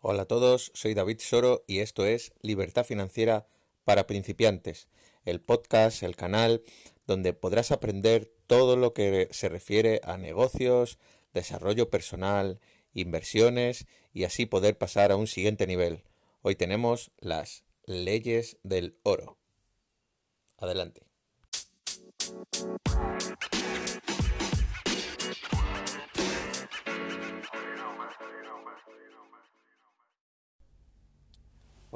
Hola a todos, soy David Soro y esto es Libertad Financiera para Principiantes, el podcast, el canal donde podrás aprender todo lo que se refiere a negocios, desarrollo personal, inversiones y así poder pasar a un siguiente nivel. Hoy tenemos las leyes del oro. Adelante.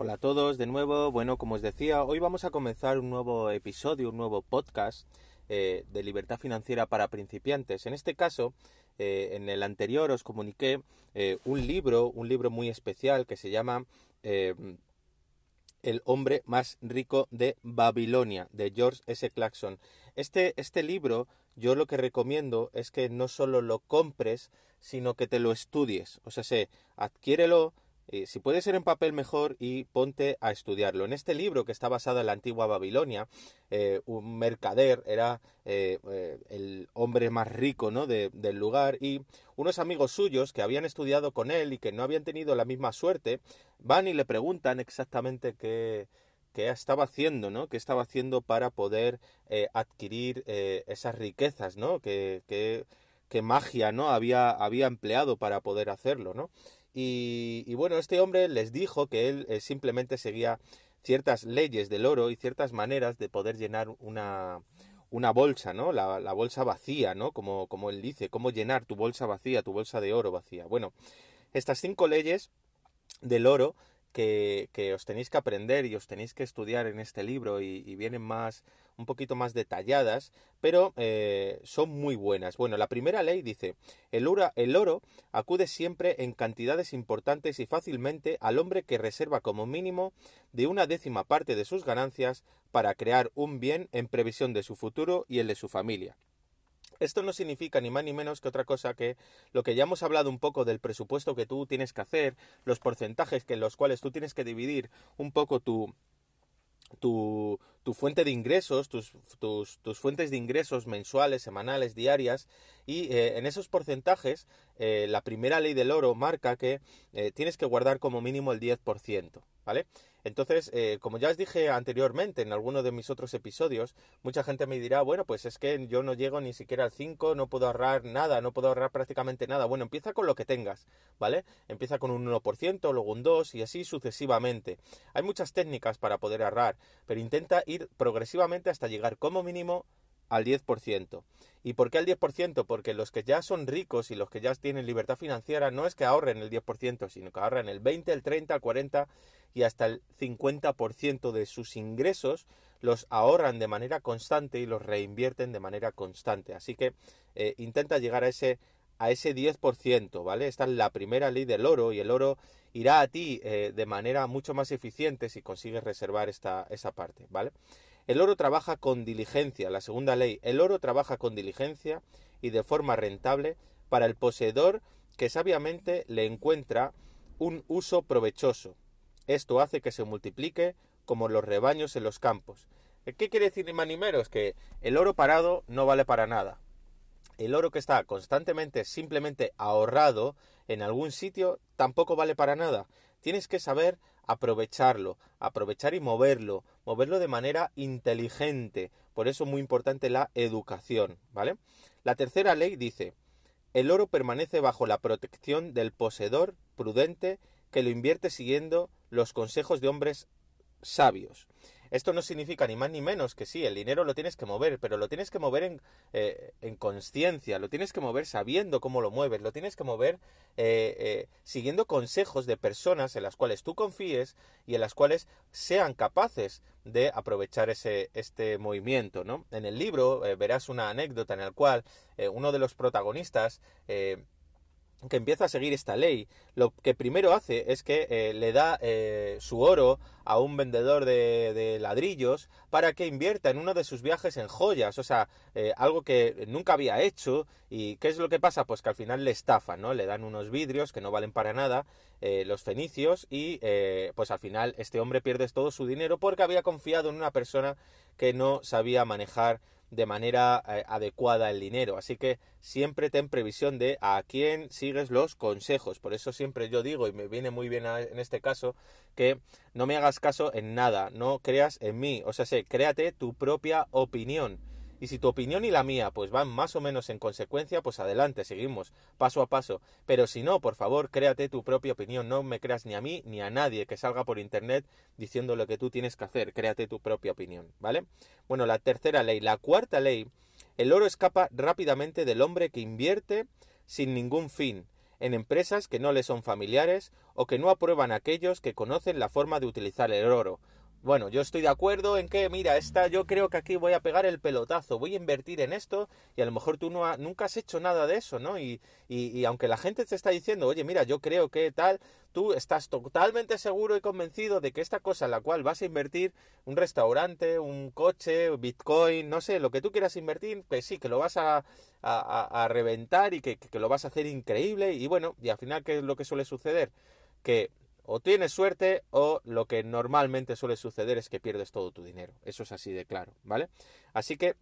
Hola a todos de nuevo. Bueno, como os decía, hoy vamos a comenzar un nuevo episodio, un nuevo podcast eh, de libertad financiera para principiantes. En este caso, eh, en el anterior os comuniqué eh, un libro, un libro muy especial que se llama El hombre más rico de Babilonia, de George S. Clarkson. Este, este libro yo lo que recomiendo es que no solo lo compres, sino que te lo estudies. O sea, se adquiérelo eh, si puede ser en papel mejor y ponte a estudiarlo. En este libro que está basado en la antigua Babilonia, eh, un mercader era eh, el hombre más rico ¿no? del lugar y unos amigos suyos que habían estudiado con él y que no habían tenido la misma suerte, van y le preguntan exactamente qué, qué estaba haciendo, ¿no? qué estaba haciendo para poder adquirir esas riquezas, ¿no? qué, qué magia ¿no? había, había empleado para poder hacerlo. ¿no? Y, bueno, este hombre les dijo que él eh, simplemente seguía ciertas leyes del oro y ciertas maneras de poder llenar una, bolsa, ¿no? La, bolsa vacía, ¿no? Como, como él dice, cómo llenar tu bolsa vacía, tu bolsa de oro vacía. Bueno, estas cinco leyes del oro que, os tenéis que aprender y os tenéis que estudiar en este libro y, vienen más un poquito más detalladas, pero eh, son muy buenas. Bueno, la primera ley dice, el, el oro acude siempre en cantidades importantes y fácilmente al hombre que reserva como mínimo de una décima parte de sus ganancias para crear un bien en previsión de su futuro y el de su familia. Esto no significa ni más ni menos que otra cosa que lo que ya hemos hablado un poco del presupuesto que tú tienes que hacer, los porcentajes que en los cuales tú tienes que dividir un poco tu, fuente de ingresos, tus, fuentes de ingresos mensuales, semanales, diarias, y eh, en esos porcentajes, eh, la primera ley del oro marca que eh, tienes que guardar como mínimo el 10%. ¿vale? Entonces, eh, como ya os dije anteriormente en alguno de mis otros episodios, mucha gente me dirá, bueno, pues es que yo no llego ni siquiera al 5, no puedo ahorrar nada, no puedo ahorrar prácticamente nada. Bueno, empieza con lo que tengas, ¿vale? Empieza con un 1%, luego un 2 y así sucesivamente. Hay muchas técnicas para poder ahorrar, pero intenta ir progresivamente hasta llegar como mínimo al 10%. ¿Y por qué al 10%? Porque los que ya son ricos y los que ya tienen libertad financiera no es que ahorren el 10%, sino que ahorran el 20, el 30, el 40 y hasta el 50% de sus ingresos los ahorran de manera constante y los reinvierten de manera constante. Así que eh, intenta llegar a ese a ese 10%, ¿vale? Esta es la primera ley del oro y el oro irá a ti eh, de manera mucho más eficiente si consigues reservar esta, esa parte, ¿vale? El oro trabaja con diligencia, la segunda ley, el oro trabaja con diligencia y de forma rentable para el poseedor que sabiamente le encuentra un uso provechoso. Esto hace que se multiplique como los rebaños en los campos. Eh, ¿Qué quiere decir Es Que el oro parado no vale para nada. El oro que está constantemente simplemente ahorrado en algún sitio tampoco vale para nada. Tienes que saber aprovecharlo, aprovechar y moverlo, moverlo de manera inteligente. Por eso es muy importante la educación, ¿vale? La tercera ley dice, el oro permanece bajo la protección del poseedor prudente que lo invierte siguiendo los consejos de hombres sabios. Esto no significa ni más ni menos que sí, el dinero lo tienes que mover, pero lo tienes que mover en, eh, en conciencia, lo tienes que mover sabiendo cómo lo mueves, lo tienes que mover eh, eh, siguiendo consejos de personas en las cuales tú confíes y en las cuales sean capaces de aprovechar ese, este movimiento. ¿no? En el libro verás una anécdota en la cual uno de los protagonistas que empieza a seguir esta ley, lo que primero hace es que eh, le da eh, su oro a un vendedor de, ladrillos para que invierta en uno de sus viajes en joyas, o sea, eh, algo que nunca había hecho y ¿qué es lo que pasa? Pues que al final le estafan, ¿no? Le dan unos vidrios que no valen para nada, los fenicios, y pues al final este hombre pierde todo su dinero porque había confiado en una persona que no sabía manejar de manera eh, adecuada el dinero. Así que siempre ten previsión de a quién sigues los consejos. Por eso siempre yo digo, y me viene muy bien en este caso, que no me hagas caso en nada, no creas en mí. O sea, sé, créate tu propia opinión. Y si tu opinión y la mía pues van más o menos en consecuencia, pues adelante, seguimos paso a paso. Pero si no, por favor, créate tu propia opinión, no me creas ni a mí ni a nadie que salga por internet diciendo lo que tú tienes que hacer, créate tu propia opinión, ¿vale? Bueno, la tercera ley, la cuarta ley, el oro escapa rápidamente del hombre que invierte sin ningún fin en empresas que no le son familiares o que no aprueban aquellos que conocen la forma de utilizar el oro, bueno, yo estoy de acuerdo en que, mira, esta, yo creo que aquí voy a pegar el pelotazo, voy a invertir en esto y a lo mejor tú no nunca has hecho nada de eso, ¿no? Y, y, y aunque la gente te está diciendo, oye, mira, yo creo que tal, tú estás totalmente seguro y convencido de que esta cosa en la cual vas a invertir, un restaurante, un coche, Bitcoin, no sé, lo que tú quieras invertir, pues sí, que lo vas a, a, a reventar y que, que, lo vas a hacer increíble. Y bueno, y al final, ¿qué es lo que suele suceder? Que o tienes suerte o lo que normalmente suele suceder es que pierdes todo tu dinero. Eso es así de claro, ¿vale? Así que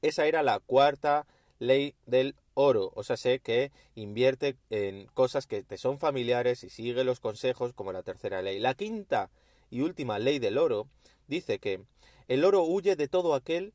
esa era la cuarta ley del oro, o sea, sé que invierte en cosas que te son familiares y sigue los consejos como la tercera ley. La quinta y última ley del oro dice que el oro huye de todo aquel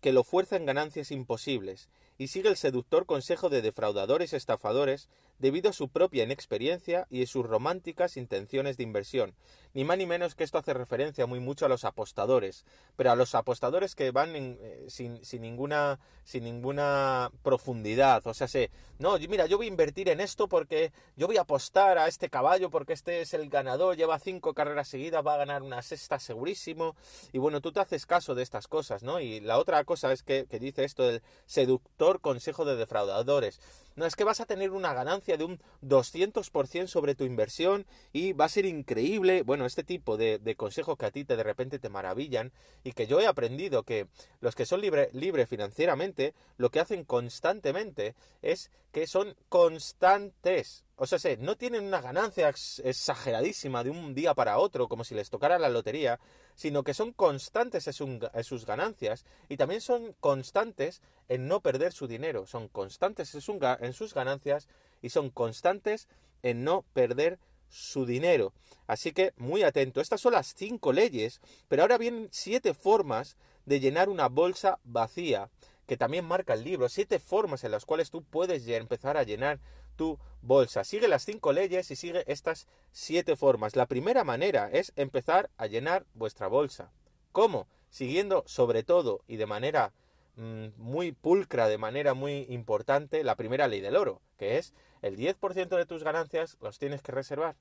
que lo fuerza en ganancias imposibles y sigue el seductor consejo de defraudadores, estafadores, debido a su propia inexperiencia y sus románticas intenciones de inversión. Ni más ni menos que esto hace referencia muy mucho a los apostadores, pero a los apostadores que van eh, sin, sin, ninguna, sin ninguna profundidad. O sea, se, no, mira, yo voy a invertir en esto porque yo voy a apostar a este caballo porque este es el ganador, lleva cinco carreras seguidas, va a ganar una sexta segurísimo. Y bueno, tú te haces caso de estas cosas, ¿no? Y la otra cosa es que, que dice esto del seductor consejo de defraudadores. No, es que vas a tener una ganancia de un 200% sobre tu inversión y va a ser increíble. Bueno, este tipo de, de consejos que a ti te, de repente te maravillan y que yo he aprendido que los que son libres libre financieramente lo que hacen constantemente es que son constantes o sea, no tienen una ganancia exageradísima de un día para otro, como si les tocara la lotería, sino que son constantes en sus ganancias y también son constantes en no perder su dinero, son constantes en sus ganancias y son constantes en no perder su dinero. Así que muy atento. Estas son las cinco leyes, pero ahora vienen siete formas de llenar una bolsa vacía, que también marca el libro. Siete formas en las cuales tú puedes ya empezar a llenar tu bolsa. Sigue las cinco leyes y sigue estas siete formas. La primera manera es empezar a llenar vuestra bolsa. ¿Cómo? Siguiendo sobre todo y de manera mm, muy pulcra, de manera muy importante, la primera ley del oro, que es el 10% de tus ganancias los tienes que reservar.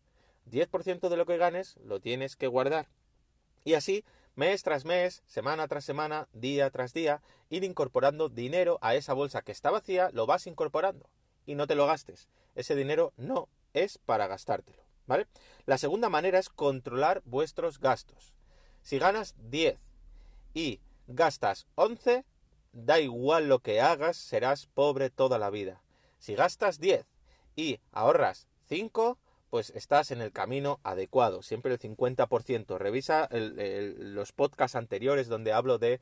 10% de lo que ganes lo tienes que guardar. Y así, mes tras mes, semana tras semana, día tras día, ir incorporando dinero a esa bolsa que está vacía, lo vas incorporando y no te lo gastes. Ese dinero no es para gastártelo, ¿vale? La segunda manera es controlar vuestros gastos. Si ganas 10 y gastas 11, da igual lo que hagas, serás pobre toda la vida. Si gastas 10 y ahorras 5, pues estás en el camino adecuado, siempre el 50%. Revisa los podcasts anteriores donde hablo de,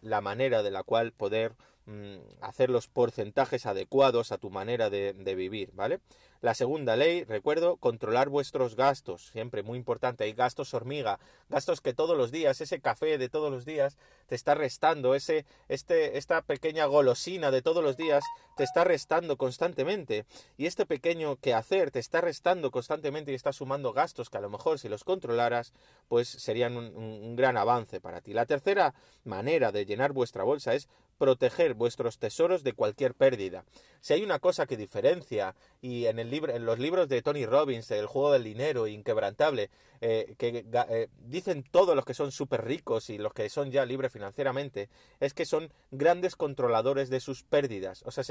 la manera de la cual poder Mm, hacer los porcentajes adecuados a tu manera de, vivir, ¿vale? La segunda ley, recuerdo, controlar vuestros gastos, siempre muy importante, hay gastos hormiga, gastos que todos los días, ese café de todos los días te está restando, ese, este, esta pequeña golosina de todos los días te está restando constantemente, y este pequeño quehacer te está restando constantemente y está sumando gastos que a lo mejor si los controlaras, pues serían un gran avance para ti. La tercera manera de llenar vuestra bolsa es proteger vuestros tesoros de cualquier pérdida. Si hay una cosa que diferencia, y en, los libros de Tony Robbins, El juego del dinero, Inquebrantable, eh, que eh, dicen todos los que son súper ricos y los que son ya libres financieramente, es que son grandes controladores de sus pérdidas. O sea,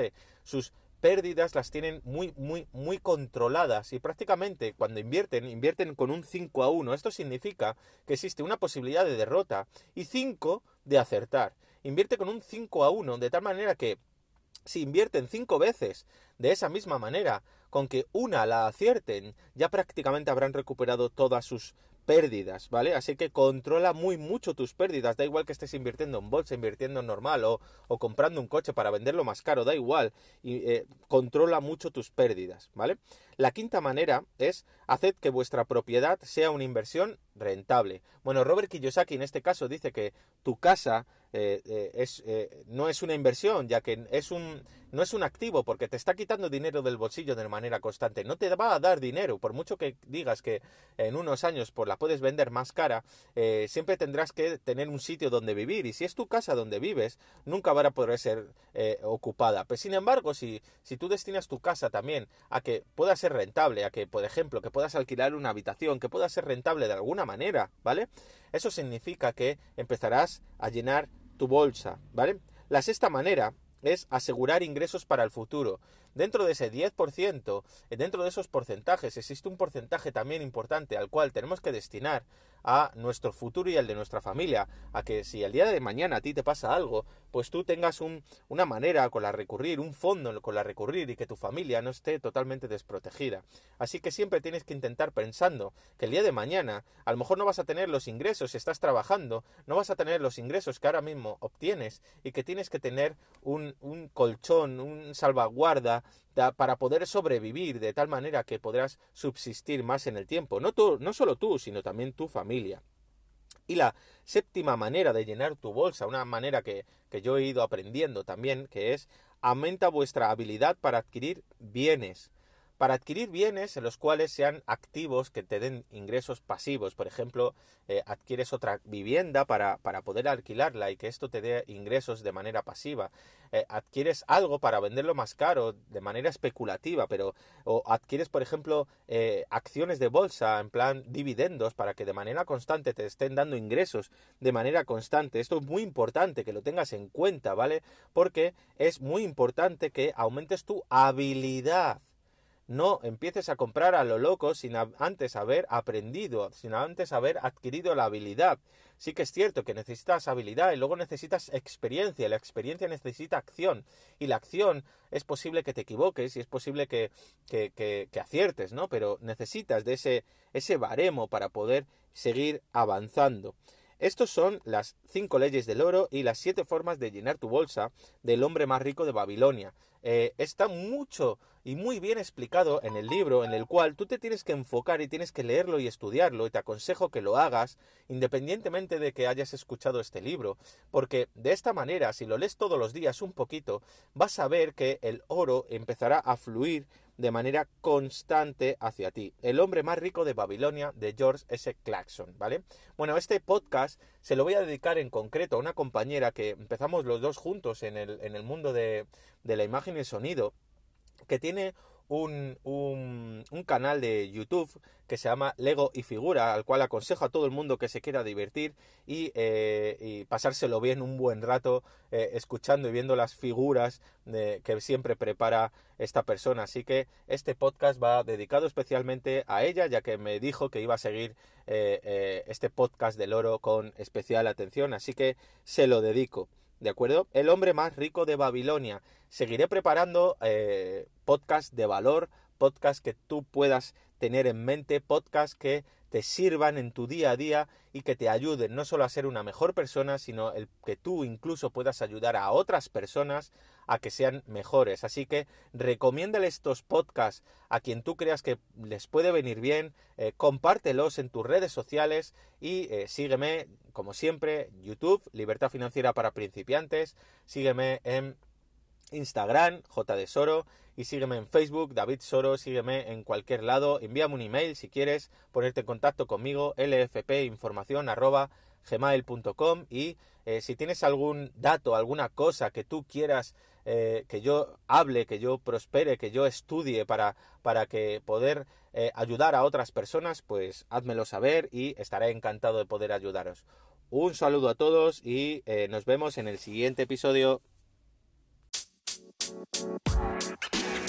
sus pérdidas las tienen muy, muy, muy controladas y prácticamente cuando invierten, invierten con un 5 a 1. Esto significa que existe una posibilidad de derrota y 5 de acertar invierte con un 5 a 1, de tal manera que si invierten 5 veces de esa misma manera, con que una la acierten, ya prácticamente habrán recuperado todas sus pérdidas, ¿vale? Así que controla muy mucho tus pérdidas, da igual que estés invirtiendo en bolsa, invirtiendo en normal o, comprando un coche para venderlo más caro, da igual, y, eh, controla mucho tus pérdidas, ¿vale? La quinta manera es haced que vuestra propiedad sea una inversión rentable. Bueno, Robert Kiyosaki en este caso dice que tu casa eh, eh, es, eh, no es una inversión, ya que es un, no es un activo, porque te está quitando dinero del bolsillo de manera constante. No te va a dar dinero, por mucho que digas que en unos años por pues, la puedes vender más cara, siempre tendrás que tener un sitio donde vivir. Y si es tu casa donde vives, nunca van a poder ser ocupada. Pero pues, sin embargo, si, si tú destinas tu casa también a que pueda ser rentable, a que, por ejemplo, que puedas alquilar una habitación, que pueda ser rentable de alguna manera, manera, ¿vale? Eso significa que empezarás a llenar tu bolsa, ¿vale? La sexta manera es asegurar ingresos para el futuro. Dentro de ese 10%, dentro de esos porcentajes, existe un porcentaje también importante al cual tenemos que destinar a nuestro futuro y al de nuestra familia, a que si el día de mañana a ti te pasa algo, pues tú tengas una manera con la recurrir, un fondo con la recurrir y que tu familia no esté totalmente desprotegida. Así que siempre tienes que intentar pensando que el día de mañana a lo mejor no vas a tener los ingresos si estás trabajando, no vas a tener los ingresos que ahora mismo obtienes y que tienes que tener un, un colchón, un salvaguarda para poder sobrevivir de tal manera que podrás subsistir más en el tiempo. No, tú, no solo tú, sino también tu familia y la séptima manera de llenar tu bolsa, una manera que, que yo he ido aprendiendo también, que es aumenta vuestra habilidad para adquirir bienes para adquirir bienes en los cuales sean activos que te den ingresos pasivos. Por ejemplo, eh, adquieres otra vivienda para, poder alquilarla y que esto te dé ingresos de manera pasiva. Eh, adquieres algo para venderlo más caro de manera especulativa, pero o adquieres, por ejemplo, eh, acciones de bolsa en plan dividendos para que de manera constante te estén dando ingresos de manera constante. Esto es muy importante que lo tengas en cuenta, ¿vale? Porque es muy importante que aumentes tu habilidad no empieces a comprar a lo loco sin antes haber aprendido, sin antes haber adquirido la habilidad. Sí que es cierto que necesitas habilidad y luego necesitas experiencia. La experiencia necesita acción. Y la acción es posible que te equivoques y es posible que, aciertes, ¿no? Pero necesitas de ese, ese baremo para poder seguir avanzando. Estos son las cinco leyes del oro y las siete formas de llenar tu bolsa del hombre más rico de Babilonia. Eh, está mucho y muy bien explicado en el libro en el cual tú te tienes que enfocar y tienes que leerlo y estudiarlo y te aconsejo que lo hagas independientemente de que hayas escuchado este libro porque de esta manera si lo lees todos los días un poquito vas a ver que el oro empezará a fluir de manera constante hacia ti. El hombre más rico de Babilonia de George S. Clarkson, ¿vale? Bueno, este podcast se lo voy a dedicar en concreto a una compañera que empezamos los dos juntos en el, en el mundo de, de la imagen y sonido, que tiene un, canal de YouTube que se llama Lego y Figura, al cual aconsejo a todo el mundo que se quiera divertir y, eh, pasárselo bien un buen rato eh, escuchando y viendo las figuras eh, que siempre prepara esta persona. Así que este podcast va dedicado especialmente a ella, ya que me dijo que iba a seguir este podcast del oro con especial atención. Así que se lo dedico. ¿de acuerdo? El hombre más rico de Babilonia. Seguiré preparando eh, podcasts de valor, podcast que tú puedas tener en mente, podcast que te sirvan en tu día a día y que te ayuden no solo a ser una mejor persona, sino el que tú incluso puedas ayudar a otras personas a que sean mejores. Así que recomiéndale estos podcasts a quien tú creas que les puede venir bien, eh, compártelos en tus redes sociales y eh, sígueme, como siempre, YouTube, Libertad Financiera para Principiantes, sígueme en Instagram, J Soro, y sígueme en Facebook, David Soro, sígueme en cualquier lado, envíame un email si quieres ponerte en contacto conmigo, lfpinformacion.gmail.com y eh, si tienes algún dato, alguna cosa que tú quieras eh, que yo hable, que yo prospere, que yo estudie para, para que poder eh, ayudar a otras personas, pues házmelo saber y estaré encantado de poder ayudaros. Un saludo a todos y nos vemos en el siguiente episodio. Thank you.